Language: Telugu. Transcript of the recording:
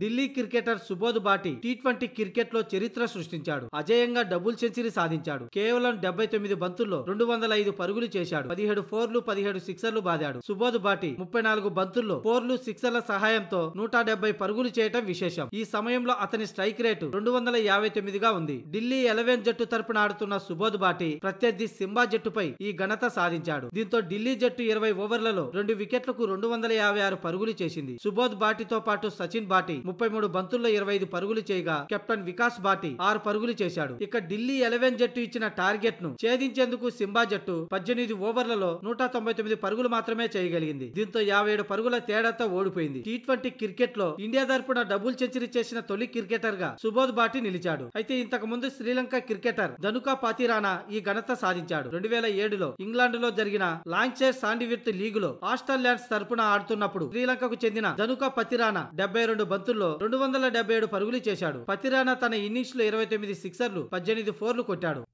Delhi cricketer Subodh Bhati T twenty cricket లో చరిత్ర సృష్టించాడు అజయంగా డబుల్ సెంచరీ సాధించాడు కేవలం డెబ్బై తొమ్మిది బంతుల్లో రెండు వందల ఐదు పరుగులు చేశాడు పదిహేడు ఫోర్లు పదిహేడు సిక్సర్లు బాదాడు సుబోధ్ బాటి ముప్పై నాలుగు బంతుల్లో ఫోర్లు సిక్సర్ల సహాయంతో నూట డెబ్బై పరుగులు చేయటం విశేషం ఈ సమయంలో అతని స్ట్రైక్ రేటు రెండు వందల యాభై తొమ్మిదిగా ఉంది ఢిల్లీ ఎలవెన్ జట్టు తరపున ఆడుతున్న సుబోధ్ బాటి ప్రత్యర్థి సింబా జట్టుపై ఈ ఘనత సాధించాడు దీంతో ఢిల్లీ జట్టు ఇరవై ఓవర్లలో రెండు వికెట్లకు రెండు వందల యాభై ఆరు పరుగులు చేసింది సుబోధ్ బాటితో పాటు సచిన్ బాటి ముప్పై మూడు బంతుల్లో ఇరవై ఐదు పరుగులు చేయగా కెప్టెన్ వికాస్ బాటి ఆరు పరుగులు చేశాడు ఇక ఢిల్లీ ఎలెవెన్ జట్టు ఇచ్చిన టార్గెట్ ను ఛేదించేందుకు సింబా జట్టు పద్దెనిమిది ఓవర్లలో నూట తొంభై తొమ్మిది పరుగులు మాత్రమే చేయగలిగింది దీంతో యాభై ఏడు పరుగుల తేడాతో ఓడిపోయింది టీ ట్వంటీ క్రికెట్ లో ఇండియా తరపున డబుల్ సెంచరీ చేసిన తొలి క్రికెటర్ గా సుబోధ్ బాటి నిలిచాడు అయితే ఇంతకు ముందు శ్రీలంక క్రికెటర్ ధనుకా పాతిరానా ఈ ఘనత సాధించాడు రెండు వేల ఏడులో ఇంగ్లాండ్ లో జరిగిన లాంచెర్ సాండివిర్త్ లీగ్ లో ఆస్ట్రేలియాన్స్ తరపున ఆడుతున్నప్పుడు శ్రీలంకకు చెందిన ధనుకా పతిరానా డెబ్బై రెండు బంతులు మ్యాచ్ల్లో రెండు వందల డెబ్బై ఏడు పరుగులు చేశాడు పతిరాణా తన లో ఇరవై తొమ్మిది సిక్సర్లు పద్దెనిమిది ఫోర్లు కొట్టాడు